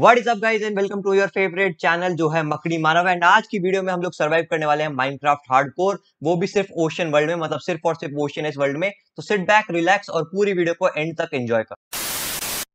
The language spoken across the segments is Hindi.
what is up guys and welcome to your favourite channel जो है मकड़ी मानव एंड आज की वीडियो में हम लोग सर्वाइव करने वाले हैं माइनक्राफ्ट हार्डकोर वो भी सिर्फ ओशन वर्ल्ड में मतलब सिर्फ और सिर्फ ओशन इस वर्ल्ड में तो सिट बैक रिलैक्स और पूरी वीडियो को एंड तक एंजॉय कर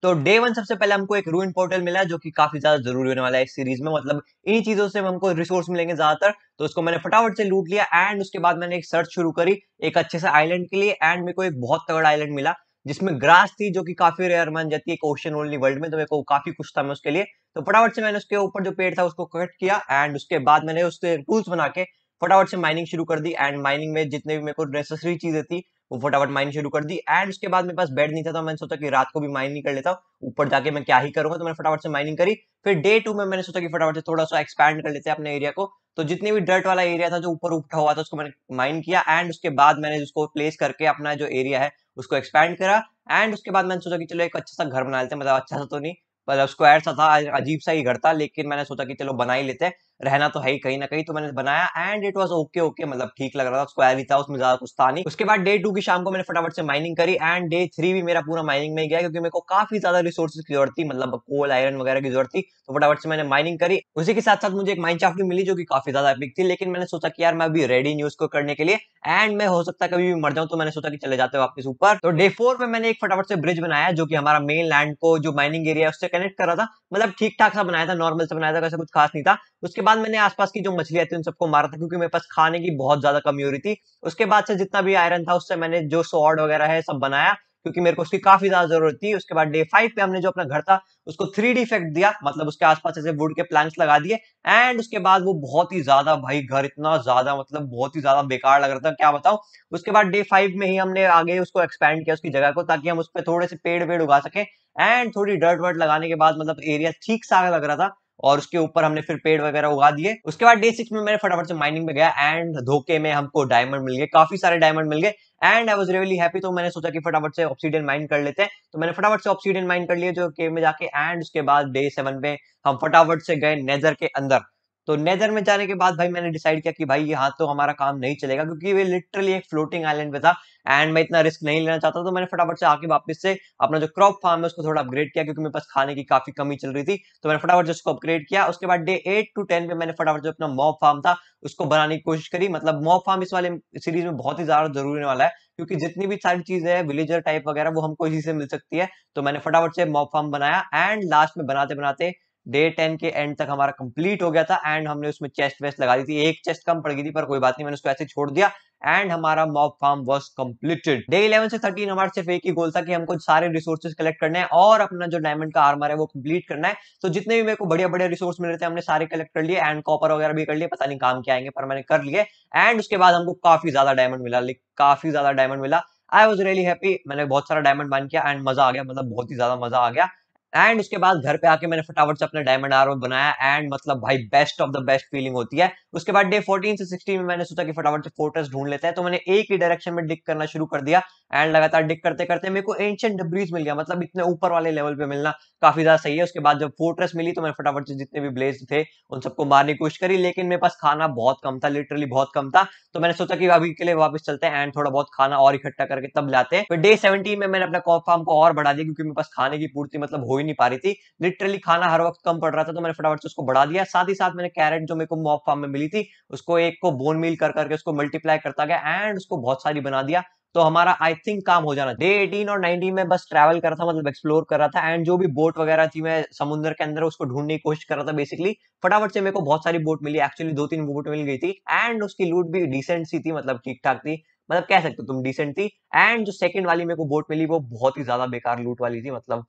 तो डे वन सबसे पहले हमको एक रूइन पोर्टल मिला है जो कि काफी ज्यादा जरूरी होने वाला है इस सीरीज में मतलब इन्हीं चीजों से हमको रिसोर्स मिलेंगे ज्यादातर तो उसको मैंने फटाफट से लूट लिया एंड उसके बाद मैंने एक सर्च शुरू करी एक अच्छे से आइलैंड के लिए एंड मेरे को एक बहुत तगड़ा आइलैंड मिला जिसमें ग्रास थी जो कि काफी रेयर मान जाती है ओशन ओनली वर्ल्ड में तो मेरे को काफी कुछ था मैं उसके लिए तो फटाफट से मैंने उसके ऊपर जो पेड़ था उसको कट किया एंड उसके बाद मैंने उसके रूल्स बना के फटाफट से माइनिंग शुरू कर दी एंड माइनिंग में जितने भी मेरे को नेसेसरी चीजें थी वो फटाफट माइन शुरू कर दी एंड उसके बाद मेरे पास बेड नहीं था तो मैंने सोचा कि रात को भी माइनिंग कर लेता ऊपर जाके मैं क्या ही करूंगा तो मैंने फटाफट से माइनिंग करी फिर डे टू में मैंने सोचा कि फटाफट से थोड़ा सा एक्सपैंड कर लेते हैं अपने एरिया को तो जितने भी डर्ट वाला एरिया था जो ऊपर उठा हुआ था उसको मैंने माइन किया एंड उसके बाद मैंने उसको प्लेस करके अपना जो एरिया है उसको एक्सपैंड करा एंड उसके बाद मैंने सोचा कि चलो एक अच्छा सा घर बना लेते हैं मतलब अच्छा सा तो नहीं मतलब स्क्वायर सा था अजीब सा ही घर था लेकिन मैंने सोचा कि चलो बना ही लेते हैं रहना तो है ही कहीं ना कहीं तो मैंने बनाया and it was okay okay मतलब ठीक लग रहा था स्क्वायर भी था उसमें ज्यादा कुछ था नहीं उसके बाद डे टू की शाम को मैंने फटाफट से माइनिंग करी एंड डे थ्री भी मेरा पूरा माइनिंग में गया क्योंकि मेरे को काफी ज्यादा रिसोर्स की जरूरत थी मतलब कोल आयरन वगैरह की जरूरत थी तो फटाफट से मैंने माइनिंग करी उसी के साथ साथ मुझे एक माइन भी मिली जो की काफी ज्यादा एपिक थी लेकिन मैंने सोचा कि यार मैं अभी रेडी न्यूज को करने के लिए एंड मैं हो सकता कभी भी मर जाऊं तो मैंने सोचा कि चले जाते वापस ऊपर तो डे फोर में मैंने एक फटाफट से ब्रिज बनाया जो कि हमारा मेन लैंड को जो माइनिंग एरिया है उससे कनेक्ट कर रहा था मतलब ठीक ठाक सा बनाया था नॉर्मल से बनाया था कैसे कुछ खास नहीं था उसके बाद मैंने आसपास की जो मछलियां थी उन सबको मारा था क्योंकि मेरे पास खाने की बहुत ज्यादा कमी हो रही थी उसके बाद से जितना भी आयरन था उससे मैंने जो सॉर्ड वगैरह है सब बनाया क्योंकि मेरे को उसकी काफी ज्यादा जरूरत थी उसके बाद डे फाइव पे हमने जो अपना घर था उसको थ्री डी इफेक्ट दिया मतलब उसके आसपास ऐसे वुड के प्लैंक्स लगा दिए एंड उसके बाद वो बहुत ही ज्यादा भाई घर इतना ज्यादा मतलब बहुत ही ज्यादा बेकार लग रहा था क्या बताऊं उसके बाद डे फाइव में ही हमने आगे उसको एक्सपैंड किया उसकी जगह को ताकि हम उस पर थोड़े से पेड़ वेड़ उगा सके एंड थोड़ी डर्ट वर्ट लगाने के बाद मतलब एरिया ठीक सा लग रहा था और उसके ऊपर हमने फिर पेड़ वगैरह उगा दिए उसके बाद डे सिक्स में मैंने फटाफट से माइनिंग में गया एंड धोखे में हमको डायमंड मिल गए काफी सारे डायमंड मिल गए and I was really happy तो मैंने सोचा कि फटाफट से ऑक्सीडन माइन कर लेते हैं तो मैंने फटाफट से ऑक्सीडन माइन कर लिए जो केव में जाके एंड उसके बाद डे सेवन में हम फटाफट से गए नेजर के अंदर तो नेदर में जाने के बाद भाई मैंने डिसाइड किया कि भाई ये हाथ तो हमारा काम नहीं चलेगा क्योंकि वे लिटरली एक फ्लोटिंग आइलैंड पे था एंड मैं इतना रिस्क नहीं लेना चाहता तो मैंने फटाफट से आके वापस से अपना जो क्रॉप फार्म है उसको थोड़ा अपग्रेड किया क्योंकि मेरे पास खाने की काफी कमी चल रही थी तो मैंने फटाफट से उसको अपग्रेड किया उसके बाद डे एट टू टेन पे मैंने फटाफट जो अपना मॉब फार्म था उसको बनाने की कोशिश करी मतलब मॉब फार्म इस वाले सीरीज में बहुत ही ज्यादा जरूरी होने वाला है क्योंकि जितनी भी सारी चीजें हैं विलेजर टाइप वगैरह वो हमको इसी से मिल सकती है तो मैंने फटाफट से मॉब फार्म बनाया एंड लास्ट में बनाते बनाते डे टेन के एंड तक हमारा कंप्लीट हो गया था एंड हमने उसमें चेस्ट वेस्ट लगा दी थी एक चेस्ट कम पड़ गई थी पर कोई बात नहीं मैंने उसको ऐसे छोड़ दिया एंड हमारा mob farm was completed day eleven से थर्टीन हमारे सिर्फ एक ही गोल था कि हमको सारे रिसोर्सेज कलेक्ट करने हैं और अपना जो डायमंड का आर्मर है वो कम्प्लीट करना है तो जितने भी मेरे को बढ़िया बढ़िया रिसोर्स मिल रहे थे हमने सारे कलेक्ट कर लिए एंड कॉपर वगैरह भी कर लिए पता नहीं काम क्या आएंगे पर मैंने कर लिए एंड उसके बाद हमको काफी ज्यादा डायमंड मिला काफी ज्यादा डायमंड मिला आई वॉज रियली हैप्पी मैंने बहुत सारा डायमंड बन किया एंड मजा आ गया मतलब बहुत ही ज्यादा मजा आ गया एंड उसके बाद घर पे आके मैंने फटाफट से अपना डायमंड आर बनाया एंड मतलब भाई best of the best feeling होती है उसके बाद डे 14 से 16 में मैंने सोचा कि फटाफट से फोर्टस ढूंढ लेते हैं तो मैंने एक ही डायरेक्शन में डिक करना शुरू कर दिया एंड लगातार डिक करते करते मेरे को एंशियंट डब्रीज मिल गया मतलब इतने ऊपर वाले लेवल पे मिलना काफी ज्यादा सही है उसके बाद जब फोर्ट्रेस मिली तो मैंने फटाफट से जितने भी ब्लेज थे उन सबको मारने की कोशिश करी लेकिन मेरे पास खाना बहुत कम था लिटरली बहुत कम था तो मैंने सोचा कि अभी के लिए वापस चलते हैं एंड थोड़ा बहुत खाना और इकट्ठा करके तब लाते हैं फिर डे सेवेंटीन में मैंने अपना कॉप फार्म को और बढ़ा दिया क्योंकि मेरे पास खाने की पूर्ति मतलब हो ही नहीं पा रही थी लिटरली खाना हर वक्त कम पड़ रहा था तो मैंने फटाफट से उसको बढ़ा दिया साथ ही साथ मैंने कैरेट जो मेरे को मॉक फार्म में मिली थी उसको एक को बोन मील कर करके उसको मल्टीप्लाई करता गया एंड उसको बहुत सारी बना दिया तो हमारा आई थिंक काम हो जाना डे 18 और 19 में बस ट्रैवल कर रहा था मतलब एक्सप्लोर कर रहा था एंड जो भी बोट वगैरह थी मैं समुद्र के अंदर उसको ढूंढने की कोशिश कर रहा था बेसिकली फटाफट से मेरे को बहुत सारी बोट मिली एक्चुअली दो तीन बोट मिल गई थी एंड उसकी लूट भी डिसेंट सी थी मतलब ठीक ठाक थी मतलब कह सकते हो तुम डिसेंट थी एंड जो सेकंड वाली मेरे को बोट मिली वो बहुत ही ज्यादा बेकार लूट वाली थी मतलब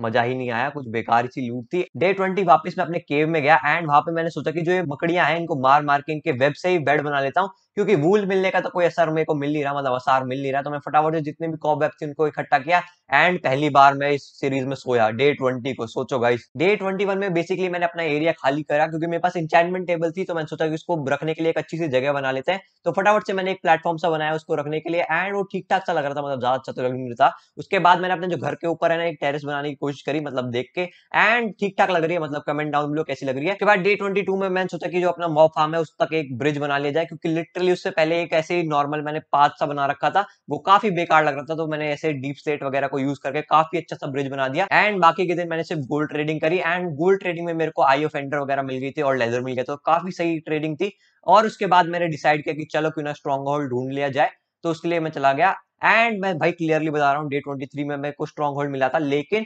मजा ही नहीं आया कुछ बेकार सी लूट थी डे ट्वेंटी वापस मैं अपने केव में गया एंड वहां पे मैंने सोचा कि जो ये मकड़ियां हैं इनको मार मार के इनके वेब से ही बेड बना लेता हूँ क्योंकि वूल मिलने का तो कोई असर मेरे को मिल नहीं रहा मतलब असार मिल नहीं रहा तो मैं फटाफट से जितने भी कॉब वेब थे उनको इकट्ठा किया एंड पहली बार मैं इस सीरीज में सोया डे ट्वेंटी को सोचो गाइस डे ट्वेंटी वन में बेसिकली मैंने अपना एरिया खाली करा क्योंकि मेरे पास इंचाइनमेंट टेबल थी तो मैंने सोचा कि उसको रखने के लिए एक अच्छी सी जगह बना लेते हैं तो फटाफट से मैंने एक प्लेटफॉर्म सा बनाया उसको रखने के लिए एंड वो ठीक ठाक सा लग रहा था मतलब ज्यादा अच्छा तो लग नहीं रहा उसके बाद मैंने अपने जो घर के ऊपर है ना एक टेरिस बनाने की कोशिश करी मतलब देख के एंड ठीक ठाक लग रही है मतलब कमेंट डाउन बिलो कैसी लग रही है उसके बाद डे ट्वेंटी में मैंने सोचा कि जो अपना मॉ फार्म है उस तक एक ब्रिज बना लिया जाए क्योंकि लिटरली उससे पहले एक ऐसे ही नॉर्मल मैंने पाथ सा बना रखा था वो काफी बेकार लग रहा था तो मैंने ऐसे डीप स्लेट वगैरह को यूज करके काफी अच्छा सा ब्रिज बना दिया एंड बाकी के दिन मैंने सिर्फ गोल्ड ट्रेडिंग करी एंड गोल्ड ट्रेडिंग में मेरे को आई ऑफेंडर वगैरह मिल गई थी और लेजर मिल गया तो काफी सही ट्रेडिंग थी और उसके बाद मैंने डिसाइड किया कि चलो क्यों ना स्ट्रॉन्ग होल्ड ढूंढ लिया जाए तो उसके लिए मैं चला गया एंड मैं भाई क्लियरली बता रहा हूँ डे ट्वेंटी थ्री में मेरे को स्ट्रॉन्ग होल्ड मिला था लेकिन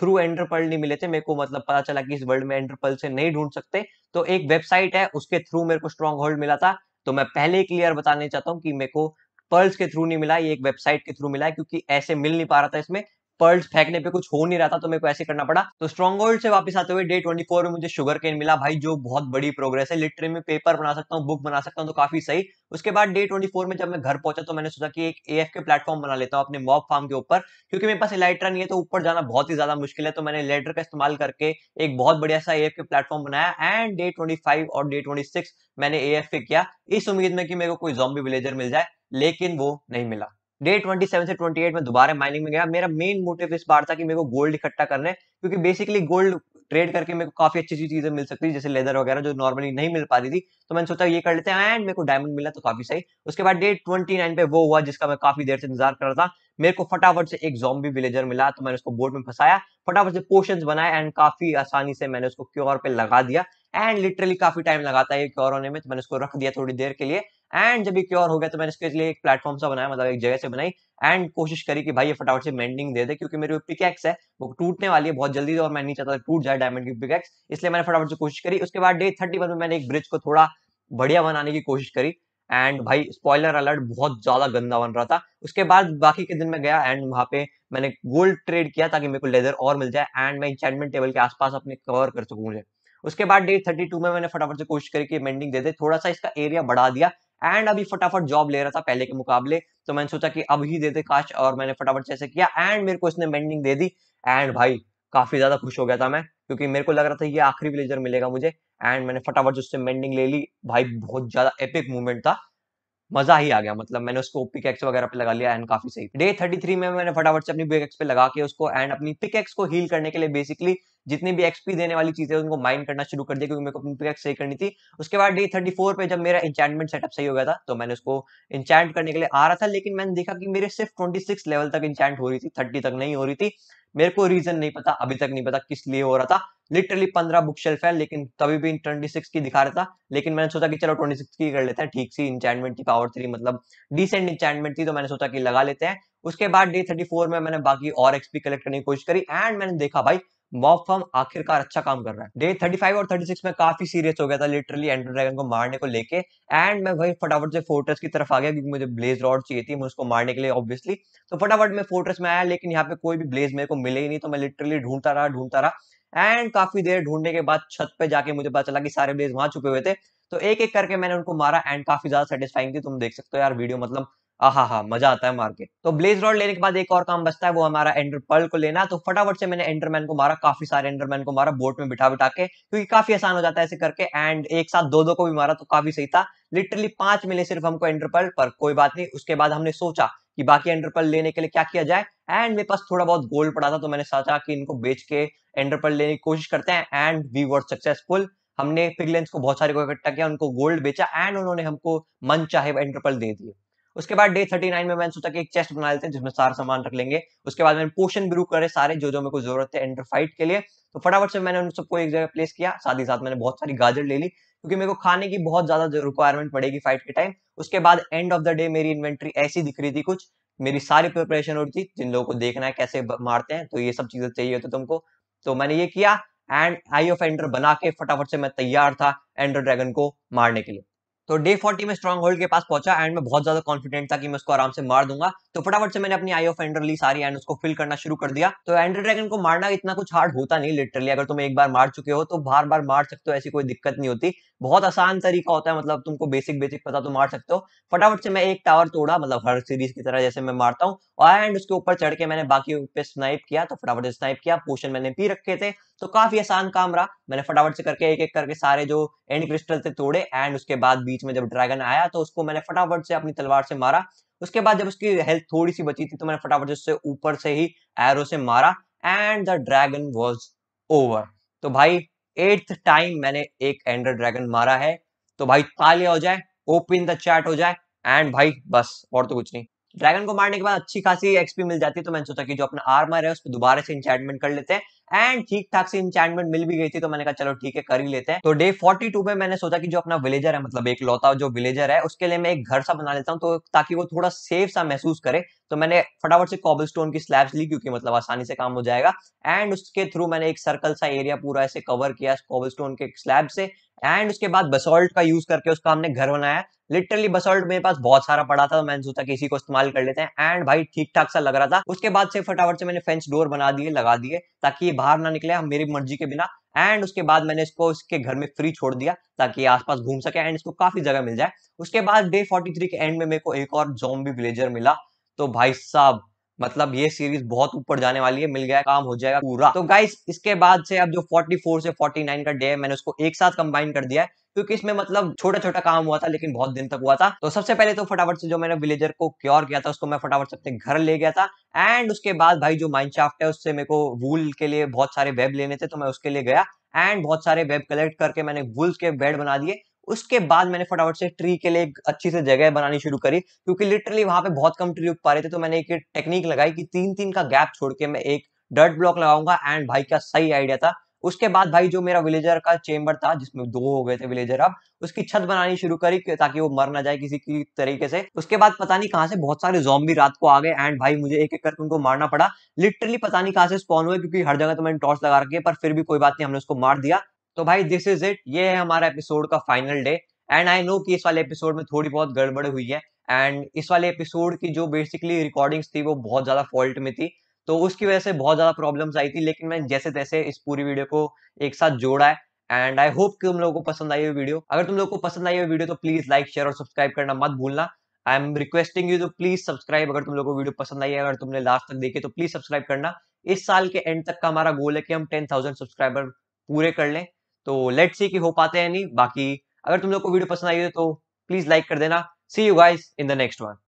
थ्रू एंटरपल नहीं मिले थे मेरे को मतलब पता चला कि इस वर्ल्ड में एंटरपल से नहीं ढूंढ सकते तो एक वेबसाइट है उसके थ्रू मेरे को स्ट्रॉन्ग होल्ड मिला था तो मैं पहले ही क्लियर बताना चाहता हूँ कि मेरे को पर्ल्स के थ्रू नहीं मिला ये एक वेबसाइट के थ्रू मिला है क्योंकि ऐसे मिल नहीं पा रहा था इसमें पर्ल्स फेंकने पे कुछ हो नहीं रहा था तो मेरे को ऐसे करना पड़ा तो स्ट्रॉन्ग होल्ड से वापस आते हुए डे ट्वेंटी फोर में मुझे शुगर केन मिला भाई जो बहुत बड़ी प्रोग्रेस है लिटरे में पेपर बना सकता हूँ बुक बना सकता हूँ तो काफी सही उसके बाद डे ट्वेंटी फोर में जब मैं घर पहुंचा तो मैंने सोचा कि एक एफ के प्लेटफॉर्म बना लेता हूँ अपने मॉब फार्म के ऊपर क्योंकि मेरे पास इलाइट्रा नहीं है तो ऊपर जाना बहुत ही ज्यादा मुश्किल है तो मैंने लेटर का इस्तेमाल करके एक बहुत बढ़िया सा एफ के प्लेटफॉर्म बनाया एंड डे ट्वेंटी फाइव और डे ट्वेंटी सिक्स मैंने ए किया इस उम्मीद में कि मेरे को कोई जॉम्बी विलेजर मिल जाए लेकिन वो नहीं मिला डे 27 से 28 में दोबारा माइनिंग में गया मेरा मेन मोटिव इस बार था कि मेरे को गोल्ड इकट्ठा करना है क्योंकि बेसिकली गोल्ड ट्रेड करके मेरे को काफी अच्छी अच्छी चीजें मिल सकती है जैसे लेदर वगैरह जो नॉर्मली नहीं मिल पा रही थी तो मैंने सोचा ये कर लेते हैं एंड मेरे को डायमंड मिला तो काफी सही उसके बाद डे ट्वेंटी नाइन पे वो हुआ जिसका मैं काफी देर से इंतजार कर रहा था मेरे को फटाफट से एक जॉम्बी विलेजर मिला तो मैंने उसको बोर्ड में फंसाया फटाफट से पोशन बनाया एंड काफी आसानी से मैंने उसको क्योर पे लगा दिया एंड लिटरली काफी टाइम लगाता है क्योर होने में तो मैंने उसको रख दिया थोड़ी देर के लिए एंड जब भी क्योर हो गया तो मैंने इसके लिए एक प्लेटफॉर्म सा बनाया मतलब एक जगह से बनाई एंड कोशिश करी कि भाई ये फटाफट से मेंडिंग दे दे क्योंकि मेरी पिकेक्स है वो टूटने वाली है बहुत जल्दी और मैं नहीं चाहता टूट जाए डायमंड की पिकेक्स इसलिए मैंने फटाफट से कोशिश करी उसके बाद डे थर्टी वन में मैंने एक ब्रिज को थोड़ा बढ़िया बनाने की कोशिश करी एंड भाई स्पॉयलर अलर्ट बहुत ज्यादा गंदा बन रहा था उसके बाद बाकी के दिन मैं गया एंड वहां पे मैंने गोल्ड ट्रेड किया ताकि मेरे को लेदर और मिल जाए एंड मैं इंचमेंट टेबल के आसपास अपने कवर कर सकूं मुझे उसके बाद डे थर्टी टू में मैंने फटाफट से कोशिश करी कि मेंडिंग दे दे थोड़ा सा इसका एरिया बढ़ा दिया एंड अभी फटाफट जॉब ले रहा था पहले के मुकाबले तो मैंने सोचा कि अब ही दे दे काश और मैंने फटाफट जैसे किया एंड मेरे को इसने मेंडिंग दे दी एंड भाई काफी ज्यादा खुश हो गया था मैं क्योंकि मेरे को लग रहा था ये आखिरी विलेजर मिलेगा मुझे एंड मैंने फटाफट उससे मेंडिंग ले ली भाई बहुत ज्यादा एपिक मूवमेंट था मजा ही आ गया मतलब मैंने उसको पिक एक्स वगैरह पे लगा लिया एंड काफी सही डे थर्टी थ्री में मैंने फटाफट से अपनी पिक एक्स पे लगा के उसको एंड अपनी पिक एक्स को हील करने के लिए बेसिकली जितनी भी एक्सपी देने वाली चीजें उनको माइंड करना शुरू कर दिया क्योंकि मेरे को अपनी पिकेक्स सही करनी थी उसके बाद डे थर्टी फोर पे जब मेरा इंचैंटमेंट सेटअप सही हो गया था तो मैंने उसको इंचैंट करने के लिए आ रहा था लेकिन मैंने देखा कि मेरे सिर्फ ट्वेंटी सिक्स लेवल तक इंचैंट हो रही थी थर्टी तक नहीं हो रही थी मेरे को रीजन नहीं पता अभी तक नहीं पता किस लिए हो रहा था लिटरली पंद्रह बुक शेल्फ है लेकिन तभी भी ट्वेंटी सिक्स की दिखा रहा था लेकिन मैंने सोचा कि चलो ट्वेंटी सिक्स की कर लेते हैं ठीक सी इंचैंटमेंट थी पावर थ्री मतलब डिसेंट इंचैंटमेंट थी तो मैंने सोचा कि लगा लेते हैं उसके बाद डे थर्टी फोर में मैंने बाकी और एक्सपी कलेक्ट करने की कोशिश करी एंड मैंने देखा भाई मॉब फॉर्म आखिरकार अच्छा काम कर रहा है डे 35 और 36 में काफी सीरियस हो गया था लिटरली एंडर ड्रैगन को मारने को लेके एंड मैं वही फटाफट से फोर्ट्रेस की तरफ आ गया क्योंकि मुझे ब्लेज रॉड चाहिए थी मैं उसको मारने के लिए ऑब्वियसली तो फटाफट मैं फोर्ट्रेस में आया लेकिन यहाँ पे कोई भी ब्लेज मेरे को मिले ही नहीं तो मैं लिटरली ढूंढता रहा ढूंढता रहा एंड काफी देर ढूंढने के बाद छत पे जाके मुझे पता चला कि सारे ब्लेज वहां छुपे हुए थे तो एक एक करके मैंने उनको मारा एंड काफी ज्यादा सेटिस्फाइंग थी तुम देख सकते हो यार वीडियो मतलब हाँ हाँ मजा आता है मार के तो ब्लेज रॉड लेने के बाद एक और काम बचता है वो हमारा एंडर पर्ल को लेना तो फटाफट से मैंने एंडरमैन को मारा काफी सारे एंडरमैन को मारा बोट में बिठा बिठा के क्योंकि काफी आसान हो जाता है ऐसे करके एंड एक साथ दो दो को भी मारा तो काफी सही था लिटरली पांच मिले सिर्फ हमको एंडर पर्ल पर कोई बात नहीं उसके बाद हमने सोचा कि बाकी एंडरपल लेने के लिए क्या किया जाए एंड मेरे पास थोड़ा बहुत गोल्ड पड़ा था तो मैंने सोचा कि इनको बेच के एंडरपल लेने की कोशिश करते हैं एंड वी वर सक्सेसफुल हमने पिगलेंस को बहुत सारे को इकट्ठा किया उनको गोल्ड बेचा एंड उन्होंने हमको मन चाहे एंडरपल दे दिए उसके बाद डे थर्टी नाइन में मैंने सोचा कि एक चेस्ट बना लेते हैं जिसमें सारा सामान रख लेंगे उसके बाद मैंने पोशन ब्रू करे सारे जो जो मेरे को जरूरत है एंटर फाइट के लिए तो फटाफट से मैंने उन सबको एक जगह प्लेस किया साथ ही साथ मैंने बहुत सारी गाजर ले ली क्योंकि मेरे को खाने की बहुत ज्यादा रिक्वायरमेंट पड़ेगी फाइट के टाइम उसके बाद एंड ऑफ द डे मेरी इन्वेंट्री ऐसी दिख रही थी कुछ मेरी सारी प्रिपरेशन हो रही थी जिन लोगों को देखना है कैसे मारते हैं तो ये सब चीजें चाहिए होती तुमको तो मैंने ये किया एंड आई ऑफ एंडर बना के फटाफट से मैं तैयार था एंडर ड्रैगन को मारने के लिए तो डे फोर्टी में स्ट्रॉन्ग होल्ड के पास पहुंचा एंड मैं बहुत ज्यादा कॉन्फिडेंट था कि मैं उसको आराम से मार दूंगा तो फटाफट से मैंने अपनी आई ऑफ एंडर ली सारी एंड उसको फिल करना शुरू कर दिया तो एंडर ड्रैगन को मारना इतना कुछ हार्ड होता नहीं लिटरली अगर तुम एक बार मार चुके हो तो बार बार मार सकते हो ऐसी कोई दिक्कत नहीं होती बहुत आसान तरीका होता है मतलब तुमको बेसिक बेसिक पता तो मार सकते हो फटाफट से मैं एक टावर तोड़ा मतलब हर सीरीज की तरह जैसे मैं मारता हूँ और एंड उसके ऊपर चढ़ के मैंने बाकी पे स्नाइप किया तो फटाफट से स्नाइप किया पोशन मैंने पी रखे थे तो काफी आसान काम रहा मैंने फटाफट से करके एक एक करके सारे जो एंड क्रिस्टल थे तोड़े एंड उसके बाद भी बीच में जब ड्रैगन आया तो उसको मैंने फटाफट से अपनी तलवार से मारा उसके बाद जब उसकी हेल्थ थोड़ी सी बची थी तो मैंने फटाफट से उससे ऊपर से ही एरो से मारा and the dragon was over तो भाई एट्थ टाइम मैंने एक एंडर ड्रैगन मारा है तो भाई तालियां हो जाए ओपन द चैट हो जाए एंड भाई बस और तो कुछ नहीं ड्रैगन को मारने के बाद अच्छी खासी एक्सपी मिल जाती है तो मैंने सोचा कि जो अपना आर्मर है उस पर दोबारा से इंचाइटमेंट कर लेते हैं एंड ठीक ठाक से इंचाइटमेंट मिल भी गई थी तो मैंने कहा चलो ठीक है कर ही लेते हैं तो डे 42 में मैंने सोचा कि जो अपना विलेजर है मतलब एक लौता जो विलेजर है उसके लिए मैं एक घर सा बना लेता हूँ तो ताकि वो थोड़ा सेफ सा महसूस करे तो मैंने फटाफट से कॉबल स्टोन की स्लैब्स ली क्योंकि मतलब आसानी से काम हो जाएगा एंड उसके थ्रू मैंने एक सर्कल सा एरिया पूरा ऐसे कवर किया कॉबल स्टोन के स्लैब से एंड उसके बाद बसॉल्ट का यूज करके उसका हमने घर बनाया लिटरली बसॉल्ट मेरे पास बहुत सारा पड़ा था तो मैंने सोचा किसी इसी को इस्तेमाल कर लेते हैं एंड भाई ठीक ठाक सा लग रहा था उसके बाद से फटाफट से मैंने फेंस डोर बना दिए लगा दिए ताकि ये बाहर ना निकले हम मेरी मर्जी के बिना एंड उसके बाद मैंने इसको इसके घर में फ्री छोड़ दिया ताकि आसपास घूम सके एंड इसको काफी जगह मिल जाए उसके बाद डे थ्री के एंड में मेरे को एक और जॉम्बी विलेजर मिला तो भाई साहब मतलब ये सीरीज बहुत ऊपर जाने वाली है मिल गया काम हो जाएगा पूरा तो गाइस इसके बाद से अब जो 44 से 49 का डे है मैंने उसको एक साथ कंबाइन कर दिया है क्योंकि इसमें मतलब छोटा छोटा काम हुआ था लेकिन बहुत दिन तक हुआ था तो सबसे पहले तो फटाफट से जो मैंने विलेजर को क्योर किया था उसको मैं फटाफट से अपने घर ले गया था एंड उसके बाद भाई जो शाफ्ट है उससे मेरे को वूल के लिए बहुत सारे वेब लेने थे तो मैं उसके लिए गया एंड बहुत सारे वेब कलेक्ट करके मैंने वुल्स के बेड बना दिए उसके बाद मैंने फटाफट से ट्री के लिए एक अच्छी से जगह बनानी शुरू करी क्योंकि लिटरली वहां पे बहुत कम ट्री उग पा रहे थे तो मैंने एक टेक्निक लगाई कि तीन तीन का गैप छोड़ के मैं एक डर्ट ब्लॉक लगाऊंगा एंड भाई का सही आइडिया था उसके बाद भाई जो मेरा विलेजर का चेम्बर था जिसमें दो हो गए थे विलेजर अब उसकी छत बनानी शुरू करी ताकि वो मर ना जाए किसी की तरीके से उसके बाद पता नहीं कहाँ से बहुत सारे जॉम्बी रात को आ गए एंड भाई मुझे एक एक करके उनको मारना पड़ा लिटरली पता नहीं कहाँ से स्पॉन हुए क्योंकि हर जगह तो मैंने टॉर्च लगा रखी है पर फिर भी कोई बात नहीं हमने उसको मार दिया तो भाई दिस इज इट ये है हमारा एपिसोड का final day and I know कि इस वाले एपिसोड में थोड़ी बहुत गड़बड़ हुई है एंड इस वाले एपिसोड की जो बेसिकली रिकॉर्डिंग्स थी वो बहुत ज़्यादा फॉल्ट में थी तो उसकी वजह से बहुत ज़्यादा प्रॉब्लम्स आई थी लेकिन मैं जैसे तैसे इस पूरी वीडियो को एक साथ जोड़ा है एंड आई होप कि तुम लोगों को पसंद आई हुई वीडियो अगर तुम लोग को पसंद आई हुई वीडियो तो प्लीज़ लाइक शेयर और सब्सक्राइब करना मत भूलना आई एम रिक्वेस्टिंग यू तो प्लीज सब्सक्राइब अगर तुम लोग को वीडियो पसंद आई है अगर तुमने लास्ट तक देखी तो प्लीज सब्सक्राइब करना इस साल के एंड तक का हमारा गोल है कि हम टेन थाउजेंड सब्सक्राइबर पूरे कर लें तो लेट्स सी कि हो पाते हैं नहीं बाकी अगर तुम लोग को वीडियो पसंद आई है तो प्लीज लाइक कर देना see you guys in the next one